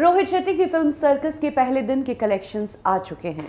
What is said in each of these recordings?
रोहित शेट्टी की film circus के पहले दिन के कलेक्शंस आ चुके हैं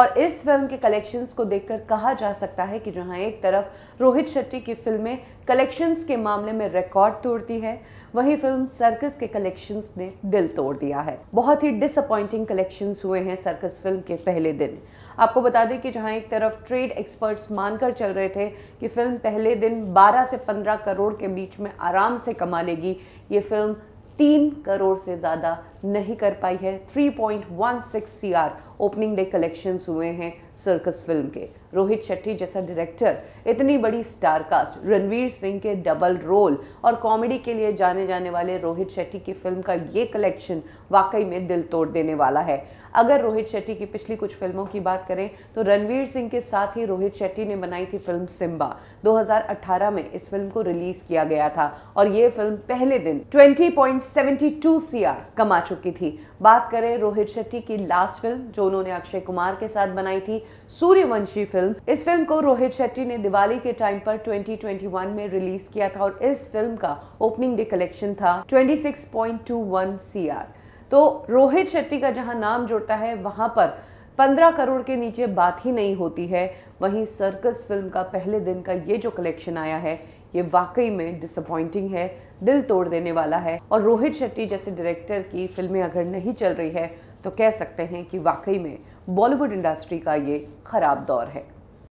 और इस फिल्म के कलेक्शंस को देखकर कहा जा सकता है कि जहां एक तरफ रोहित शेट्टी की फिल्में कलेक्शंस के मामले में रिकॉर्ड तोड़ती है वहीं फिल्म सर्कस के कलेक्शंस ने दिल तोड़ दिया है बहुत ही डिसअपॉइंटिंग कलेक्शंस हुए हैं सर्कस फिल्म के पहले दिन आपको बता दें कि जहां एक तरफ ट्रेड एक्सपर्ट्स मानकर चल रहे थे कि फिल्म पहले दिन 12 से 15 करोड़ के बीच में आराम से कमा लेगी ये फिल्म तीन करोड़ से ज़्यादा नहीं कर पाई है 3.16 पॉइंट ओपनिंग डे कलेक्शंस हुए हैं सर्कस फिल्म के रोहित शेट्टी जैसा डायरेक्टर इतनी बड़ी स्टार कास्ट रणवीर सिंह के डबल रोल और कॉमेडी के लिए जाने जाने वाले रोहित शेट्टी की फिल्म का ये कलेक्शन वाकई में दिल तोड़ देने वाला है अगर रोहित शेट्टी की पिछली कुछ फिल्मों की बात करें तो रणवीर सिंह के साथ ही रोहित शेट्टी ने बनाई थी फिल्म सिम्बा 2018 में इस फिल्म को रिलीज किया गया था और ये फिल्म पहले दिन 20.72 सीआर कमा चुकी थी बात करें रोहित शेट्टी की लास्ट फिल्म जो उन्होंने अक्षय कुमार के साथ बनाई थी सूर्यवंशी फिल्म इस फिल्म को रोहित शेट्टी ने दिवाली के टाइम पर 2021 में रिलीज किया था और इस फिल्म का ओपनिंग डे कलेक्शन था 26.21 सीआर तो रोहित शेट्टी का जहां नाम जुड़ता है वहां पर 15 करोड़ के नीचे बात ही नहीं होती है वहीं सर्कस फिल्म का पहले दिन का ये जो कलेक्शन आया है ये वाकई में डिसअपॉइंटिंग है दिल तोड़ देने वाला है और रोहित शेट्टी जैसे डायरेक्टर की फिल्में अगर नहीं चल रही है तो कह सकते हैं कि वाकई में बॉलीवुड इंडस्ट्री का ये ख़राब दौर है